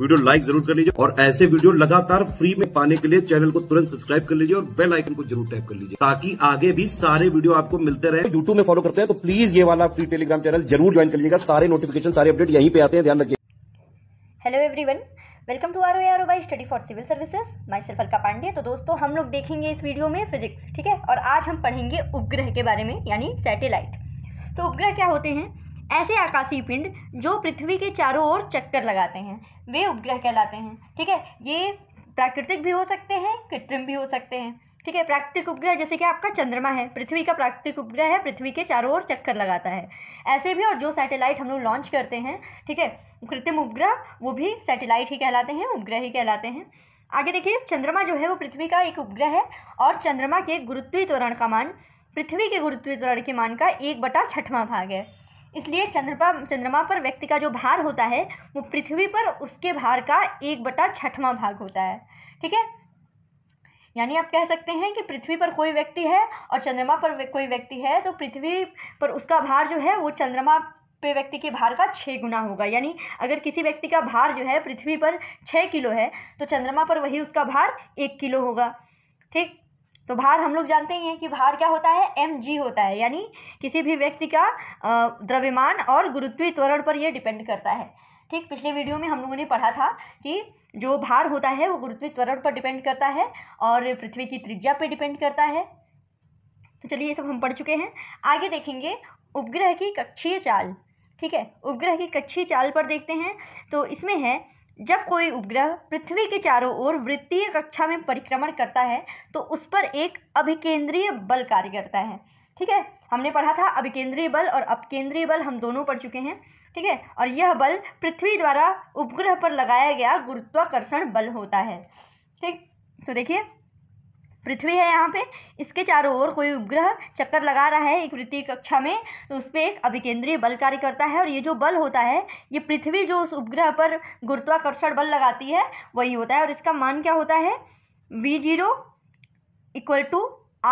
video like जरूर कर लीजिए और ऐसे वीडियो लगातार फ्री में पाने के लिए चैनल को तुरंत सब्सक्राइब कर लीजिए और बेल आइकन को जरूर टैप कर लीजिए ताकि आगे भी सारे वीडियो आपको मिलते रहे यूट्यूब में फॉलो करते हैं तो प्लीज ये वाला फ्री टेलीग्राम चैनल जरूर ज्वाइन कर लीजिएगा सारे नोटिफिकेशन सारे अपडेट यहीं पे आते हैं ध्यान रखिए hello every welcome to R O R by study for civil services myself Alka Pandey तो दोस्तों हम लोग देखेंगे इस वीडियो में फिजिक्स ठीक है और आज हम पढ़ेंगे उपग्रह के बारे में यानी सैटेलाइट तो उपग्रह क्या होते हैं ऐसे आकाशीय पिंड जो पृथ्वी के चारों ओर चक्कर लगाते हैं वे उपग्रह कहलाते हैं ठीक है ये प्राकृतिक भी हो सकते हैं कृत्रिम भी हो सकते हैं ठीक है प्राकृतिक उपग्रह जैसे कि आपका चंद्रमा है पृथ्वी का प्राकृतिक उपग्रह है पृथ्वी के चारों ओर चक्कर लगाता है ऐसे भी और जो सैटेलाइट हम लोग लॉन्च करते हैं ठीक है कृत्रिम उपग्रह वो भी सैटेलाइट ही कहलाते हैं उपग्रह ही कहलाते हैं आगे देखिए चंद्रमा जो है वो पृथ्वी का एक उपग्रह है और चंद्रमा के गुरुत्वीय त्वरण का मान पृथ्वी के गुरुत्वीय त्वरण के मान का एक बटा छठवां भाग है इसलिए चंद्रमा चंद्रमा पर व्यक्ति का जो भार होता है वो पृथ्वी पर उसके भार का एक बटा छठवा भाग होता है ठीक है यानी आप कह सकते हैं कि पृथ्वी पर कोई व्यक्ति है और चंद्रमा पर कोई व्यक्ति है तो पृथ्वी पर उसका भार जो है वो चंद्रमा पे व्यक्ति के भार का छः गुना होगा यानी अगर किसी व्यक्ति का भार जो है पृथ्वी पर छः किलो है तो चंद्रमा पर वही उसका भार एक किलो होगा ठीक तो भार हम लोग जानते ही हैं कि भार क्या होता है एम जी होता है यानी किसी भी व्यक्ति का द्रव्यमान और गुरुत्वीय त्वरण पर यह डिपेंड करता है ठीक पिछले वीडियो में हम लोगों ने पढ़ा था कि जो भार होता है वो गुरुत्वीय त्वरण पर डिपेंड करता है और पृथ्वी की त्रिज्या पर डिपेंड करता है तो चलिए ये सब हम पढ़ चुके हैं आगे देखेंगे उपग्रह की कक्षीय चाल ठीक है उपग्रह की कक्षीय चाल पर देखते हैं तो इसमें है जब कोई उपग्रह पृथ्वी के चारों ओर वृत्तीय कक्षा में परिक्रमण करता है तो उस पर एक अभिकेंद्रीय बल कार्य करता है ठीक है हमने पढ़ा था अभिकेंद्रीय बल और अपकेंद्रीय बल हम दोनों पढ़ चुके हैं ठीक है और यह बल पृथ्वी द्वारा उपग्रह पर लगाया गया गुरुत्वाकर्षण बल होता है ठीक तो देखिए पृथ्वी है यहाँ पे इसके चारों ओर कोई उपग्रह चक्कर लगा रहा है एक वृत्तीय कक्षा में तो उस पर एक अभिकेंद्रीय बल कार्य करता है और ये जो बल होता है ये पृथ्वी जो उस उपग्रह पर गुरुत्वाकर्षण बल लगाती है वही होता है और इसका मान क्या होता है V zero equal to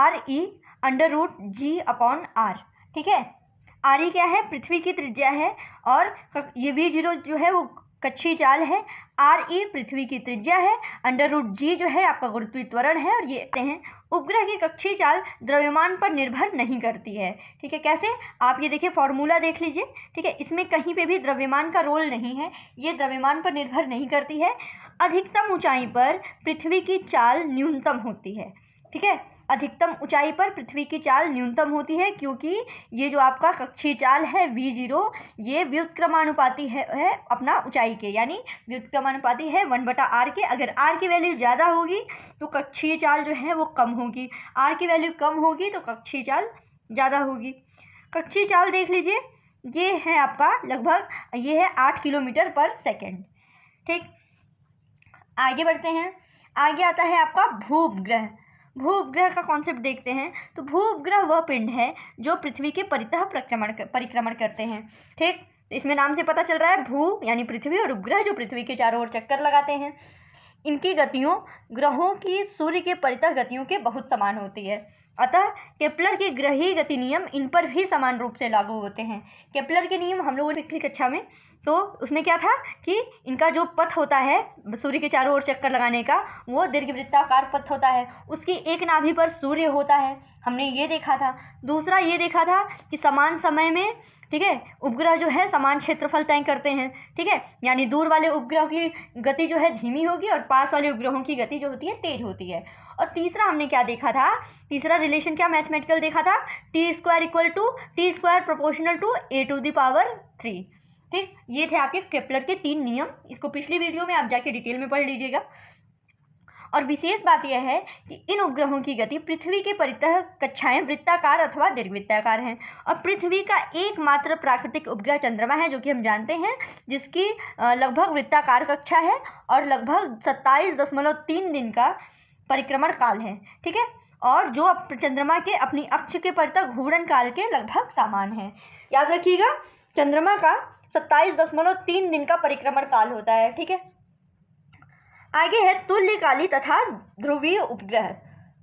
R E under root G upon R ठीक है आर ई e क्या है पृथ्वी की त्रिज्या है और ये वी जीरो जो है वो कच्ची चाल है आर ई पृथ्वी की त्रिज्या है अंडर रूट जी जो है आपका गुरुत्वीय त्वरण है और ये कहते हैं उपग्रह की कक्षी चाल द्रव्यमान पर निर्भर नहीं करती है ठीक है कैसे आप ये देखिए फॉर्मूला देख लीजिए ठीक है इसमें कहीं पे भी द्रव्यमान का रोल नहीं है ये द्रव्यमान पर निर्भर नहीं करती है अधिकतम ऊंचाई पर पृथ्वी की चाल न्यूनतम होती है ठीक है अधिकतम ऊंचाई पर पृथ्वी की चाल न्यूनतम होती है क्योंकि ये जो आपका कक्षीय चाल है वी जीरो ये व्युत्क्रमानुपाती है, है अपना ऊंचाई के यानी व्युत्क्रमानुपाती है वन बटा आर के अगर आर की वैल्यू ज़्यादा होगी तो कक्षीय चाल जो है वो कम होगी आर की वैल्यू कम होगी तो कक्षीय चाल ज़्यादा होगी कक्षीय चाल देख लीजिए ये है आपका लगभग ये है आठ किलोमीटर पर सेकेंड ठीक आगे बढ़ते हैं आगे आता है आपका ग्रह भू उपग्रह का कॉन्सेप्ट देखते हैं तो भू उपग्रह वह पिंड है जो पृथ्वी के परितः परिक्रमण परिक्रमण करते हैं ठीक तो इसमें नाम से पता चल रहा है भू यानी पृथ्वी और उपग्रह जो पृथ्वी के चारों ओर चक्कर लगाते हैं इनकी गतियों ग्रहों की सूर्य के परितः गतियों के बहुत समान होती है अतः केपलर के ग्रही गति नियम इन पर भी समान रूप से लागू होते हैं केपलर के नियम हम लोगों ने पिछली कक्षा में तो उसमें क्या था कि इनका जो पथ होता है सूर्य के चारों ओर चक्कर लगाने का वो दीर्घवृत्ताकार पथ होता है उसकी एक नाभि पर सूर्य होता है हमने ये देखा था दूसरा ये देखा था कि समान समय में ठीक है उपग्रह जो है समान क्षेत्रफल तय करते हैं ठीक है यानी दूर वाले उपग्रह की गति जो है धीमी होगी और पास वाले उपग्रहों की गति जो होती है तेज होती है और तीसरा हमने क्या देखा था तीसरा रिलेशन क्या मैथमेटिकल देखा था T square equal to T square proportional to A to power three ठीक ये थे आपके केपलर के तीन नियम इसको पिछली वीडियो में आप जाके डिटेल में पढ़ लीजिएगा और विशेष बात यह है कि इन उपग्रहों की गति पृथ्वी के परित कक्षाएं वृत्ताकार अथवा दीर्घवृत्ताकार हैं और पृथ्वी का एकमात्र प्राकृतिक उपग्रह चंद्रमा है जो कि हम जानते हैं जिसकी लगभग वृत्ताकार कक्षा है और लगभग सत्ताईस दशमलव तीन दिन का परिक्रमण काल है ठीक है और जो चंद्रमा के अपनी अक्ष के पर तक घूर्णन काल के लगभग समान है याद रखिएगा चंद्रमा का सत्ताईस दशमलव तीन दिन का परिक्रमण काल होता है ठीक है आगे है तुल्यकाली तथा ध्रुवीय उपग्रह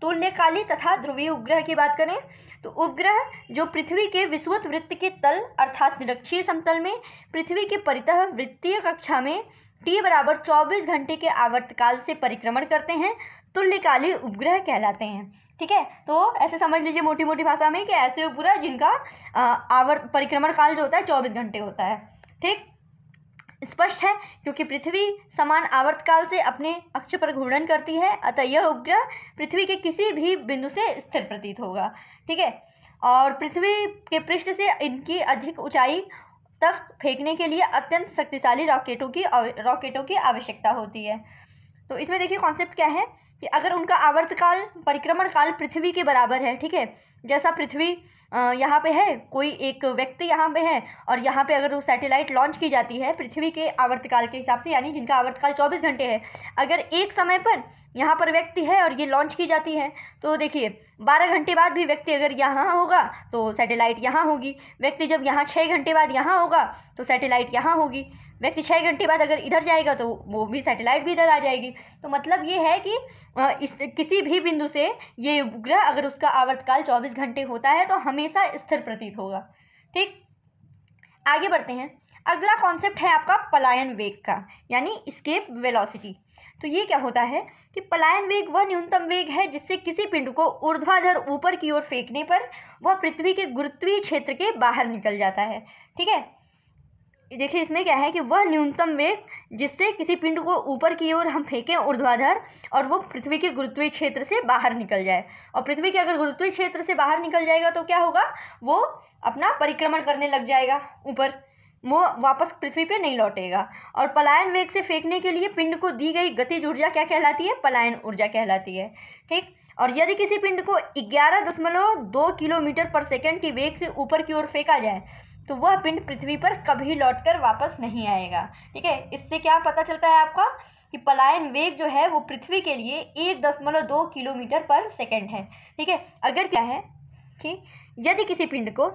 तुल्यकाली तथा ध्रुवीय उपग्रह की बात करें तो उपग्रह जो पृथ्वी के विश्वत वृत्त के तल अर्थात निरक्षीय समतल में पृथ्वी के परितः वृत्तीय कक्षा में टी बराबर 24 घंटे के आवर्तकाल से परिक्रमण करते हैं तुल्यकाली उपग्रह कहलाते हैं ठीक है तो ऐसे समझ लीजिए मोटी मोटी भाषा में कि ऐसे उपग्रह जिनका आवर्त परिक्रमण काल जो होता है चौबीस घंटे होता है ठीक स्पष्ट है क्योंकि पृथ्वी समान आवर्तकाल से अपने अक्ष पर घूर्णन करती है अतः यह उपग्रह पृथ्वी के किसी भी बिंदु से स्थिर प्रतीत होगा ठीक है और पृथ्वी के पृष्ठ से इनकी अधिक ऊंचाई तक फेंकने के लिए अत्यंत शक्तिशाली रॉकेटों की रॉकेटों की आवश्यकता होती है तो इसमें देखिए कॉन्सेप्ट क्या है कि अगर उनका आवर्तकाल परिक्रमण काल पृथ्वी के बराबर है ठीक है जैसा पृथ्वी यहाँ पे है कोई एक व्यक्ति यहाँ पे है और यहाँ पे अगर वो सैटेलाइट लॉन्च की जाती है पृथ्वी के आवर्तकाल के हिसाब से यानी जिनका आवर्तकाल 24 घंटे है अगर एक समय पर यहाँ पर व्यक्ति है और ये लॉन्च की जाती है तो देखिए 12 घंटे बाद भी व्यक्ति अगर यहाँ होगा तो सैटेलाइट यहाँ होगी व्यक्ति जब यहाँ छः घंटे बाद यहाँ होगा तो सैटेलाइट यहाँ होगी व्यक्ति छः घंटे बाद अगर इधर जाएगा तो वो भी सैटेलाइट भी इधर आ जाएगी तो मतलब ये है कि इस किसी भी बिंदु से ये उपग्रह अगर उसका आवर्तकाल चौबीस घंटे होता है तो हमेशा स्थिर प्रतीत होगा ठीक आगे बढ़ते हैं अगला कॉन्सेप्ट है आपका पलायन वेग का यानी स्केप वेलोसिटी तो ये क्या होता है कि पलायन वेग वह न्यूनतम वेग है जिससे किसी पिंड को ऊर्ध्वाधर ऊपर की ओर फेंकने पर वह पृथ्वी के गुरुत्वीय क्षेत्र के बाहर निकल जाता है ठीक है देखिए इसमें क्या है कि वह न्यूनतम वेग जिससे किसी पिंड को ऊपर की ओर हम फेंकें ऊर्ध्वाधर और वो पृथ्वी के गुरुत्वीय क्षेत्र से बाहर निकल जाए और पृथ्वी के अगर गुरुत्वीय क्षेत्र से बाहर निकल जाएगा तो क्या होगा वो अपना परिक्रमण करने लग जाएगा ऊपर वो वापस पृथ्वी पे नहीं लौटेगा और पलायन वेग से फेंकने के लिए पिंड को दी गई गतिज ऊर्जा क्या कहलाती है पलायन ऊर्जा कहलाती है ठीक और यदि किसी पिंड को ग्यारह दशमलव दो किलोमीटर पर सेकंड की वेग से ऊपर की ओर फेंका जाए तो वह पिंड पृथ्वी पर कभी लौटकर वापस नहीं आएगा ठीक है इससे क्या पता चलता है आपका कि पलायन वेग जो है वो पृथ्वी के लिए एक दशमलव दो किलोमीटर पर सेकेंड है ठीक है अगर क्या है कि यदि किसी पिंड को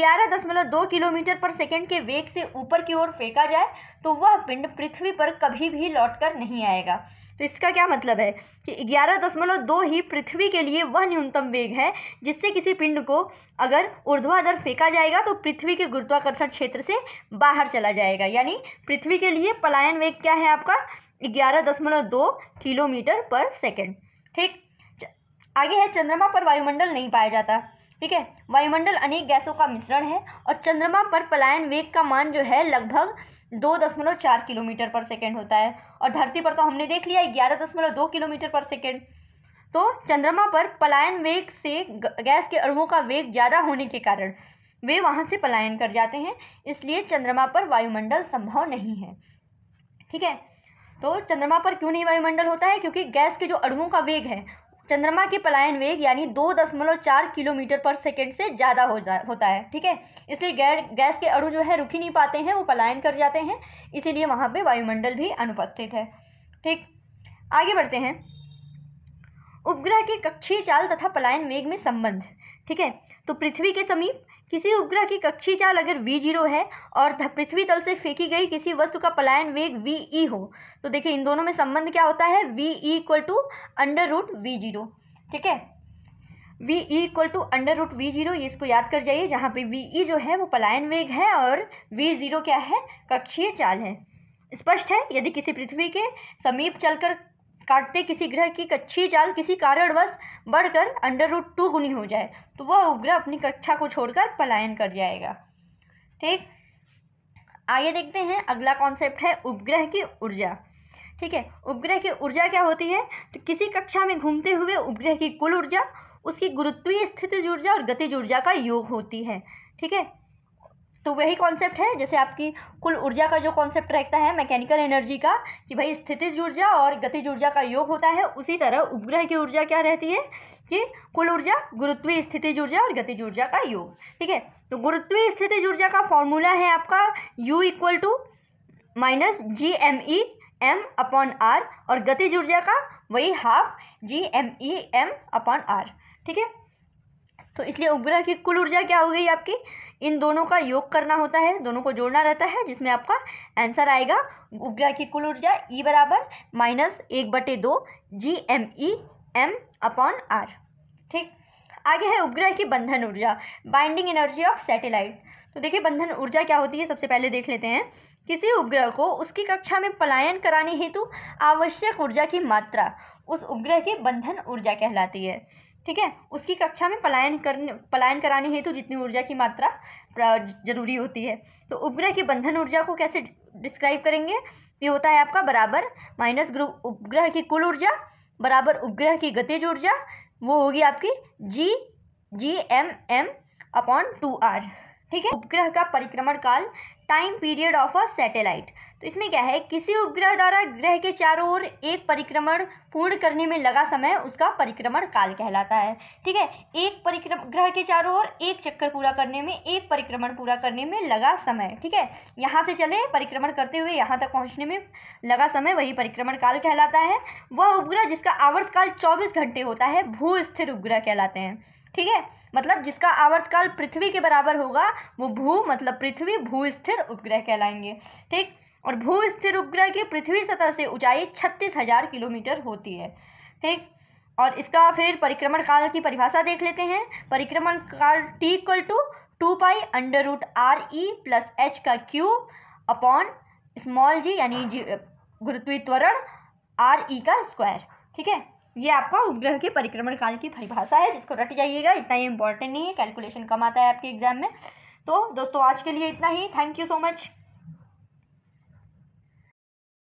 ग्यारह दशमलव दो किलोमीटर पर सेकेंड के वेग से ऊपर की ओर फेंका जाए तो वह पिंड पृथ्वी पर कभी भी लौटकर नहीं आएगा तो इसका क्या मतलब है कि ग्यारह दशमलव दो ही पृथ्वी के लिए वह न्यूनतम वेग है जिससे किसी पिंड को अगर ऊर्ध्वाधर फेंका जाएगा तो पृथ्वी के गुरुत्वाकर्षण क्षेत्र से बाहर चला जाएगा यानी पृथ्वी के लिए पलायन वेग क्या है आपका ग्यारह दशमलव दो किलोमीटर पर सेकेंड ठीक आगे है चंद्रमा पर वायुमंडल नहीं पाया जाता ठीक है वायुमंडल अनेक गैसों का मिश्रण है और चंद्रमा पर पलायन वेग का मान जो है लगभग दो दशमलव चार किलोमीटर पर सेकेंड होता है और धरती पर तो हमने देख लिया ग्यारह दशमलव दो किलोमीटर पर सेकेंड तो चंद्रमा पर पलायन वेग से गैस के अणुओं का वेग ज़्यादा होने के कारण वे वहाँ से पलायन कर जाते हैं इसलिए चंद्रमा पर वायुमंडल संभव नहीं है ठीक है तो चंद्रमा पर क्यों नहीं वायुमंडल होता है क्योंकि गैस के जो अणुओं का वेग है चंद्रमा के पलायन वेग यानी दो दशमलव चार किलोमीटर पर सेकेंड से ज़्यादा हो जा होता है ठीक है इसलिए गैर गैस के अड़ू जो है रुक ही नहीं पाते हैं वो पलायन कर जाते हैं इसीलिए वहाँ पे वायुमंडल भी अनुपस्थित है ठीक आगे बढ़ते हैं उपग्रह के कक्षीय चाल तथा पलायन वेग में संबंध ठीक है तो पृथ्वी के समीप किसी उपग्रह की कक्षी चाल अगर वी जीरो है और पृथ्वी तल से फेंकी गई किसी वस्तु का पलायन वेग वी ई e हो तो देखिए इन दोनों में संबंध क्या होता है V E equal to under root V zero ठीक है V E equal to under root V zero ये इसको याद कर जाइए जहाँ पे वी ई e जो है वो पलायन वेग है और वी जीरो क्या है कक्षीय चाल है स्पष्ट है यदि किसी पृथ्वी के समीप चलकर काटते किसी ग्रह की कच्ची चाल किसी कारणवश बढ़कर अंडर रूट टू गुनी हो जाए तो वह उपग्रह अपनी कक्षा को छोड़कर पलायन कर जाएगा ठीक आइए देखते हैं अगला कॉन्सेप्ट है उपग्रह की ऊर्जा ठीक है उपग्रह की ऊर्जा क्या होती है तो किसी कक्षा में घूमते हुए उपग्रह की कुल ऊर्जा उसकी गुरुत्वीय स्थिति ऊर्जा और गतिज ऊर्जा का योग होती है ठीक है तो वही कॉन्सेप्ट है जैसे आपकी कुल ऊर्जा का जो कॉन्सेप्ट रहता है मैकेनिकल एनर्जी का कि भाई स्थितिज ऊर्जा और गतिज ऊर्जा का योग होता है उसी तरह उपग्रह की ऊर्जा क्या रहती है कि कुल ऊर्जा गुरुत्वीय स्थितिज ऊर्जा और गतिज ऊर्जा का योग ठीक है तो गुरुत्वीय स्थितिज ऊर्जा का फॉर्मूला है आपका U equal to minus G M E M upon R और गतिज ऊर्जा का वही half G M E M upon R ठीक है तो इसलिए उपग्रह की कुल ऊर्जा क्या हो गई आपकी इन दोनों का योग करना होता है दोनों को जोड़ना रहता है जिसमें आपका आंसर आएगा उपग्रह की कुल ऊर्जा ई e बराबर माइनस एक बटे दो G M E M upon R ठीक आगे है उपग्रह की बंधन ऊर्जा बाइंडिंग एनर्जी ऑफ सैटेलाइट तो देखिए बंधन ऊर्जा क्या होती है सबसे पहले देख लेते हैं किसी उपग्रह को उसकी कक्षा में पलायन कराने हेतु आवश्यक ऊर्जा की मात्रा उस उपग्रह की बंधन ऊर्जा कहलाती है ठीक है उसकी कक्षा में पलायन करने पलायन कराने हेतु तो जितनी ऊर्जा की मात्रा जरूरी होती है तो उपग्रह की बंधन ऊर्जा को कैसे डिस्क्राइब करेंगे ये होता है आपका बराबर माइनस उपग्रह की कुल ऊर्जा बराबर उपग्रह की गतिज ऊर्जा वो होगी आपकी G G M M upon two R ठीक है उपग्रह का परिक्रमण काल time period of a satellite तो इसमें क्या है किसी उपग्रह द्वारा ग्रह के चारों ओर एक परिक्रमण पूर्ण करने में लगा समय उसका परिक्रमण काल कहलाता है ठीक है एक परिक्रम ग्रह के चारों ओर एक चक्कर पूरा करने में एक परिक्रमण पूरा करने में लगा समय ठीक है यहाँ से चले परिक्रमण करते हुए यहाँ तक पहुँचने में लगा समय वही परिक्रमण काल कहलाता है वह उपग्रह जिसका आवर्तकाल चौबीस घंटे होता है भू स्थिर उपग्रह कहलाते हैं ठीक है मतलब जिसका आवर्तकाल पृथ्वी के बराबर होगा वो भू मतलब पृथ्वी भू स्थिर उपग्रह कहलाएंगे ठीक और भू स्थिर उपग्रह की पृथ्वी सतह से ऊंचाई छत्तीस हजार किलोमीटर होती है ठीक और इसका फिर परिक्रमण काल की परिभाषा देख लेते हैं परिक्रमण काल T equal to two pi under root R E plus H का क्यू अपॉन स्मॉल जी यानी जी गुरुत्वीय त्वरण आर ई e का स्क्वायर ठीक है ये आपका उपग्रह के परिक्रमण काल की परिभाषा है जिसको रट जाइएगा इतना ही इंपॉर्टेंट नहीं है कैलकुलेशन कम आता है आपके एग्जाम में तो दोस्तों आज के लिए इतना ही थैंक यू सो मच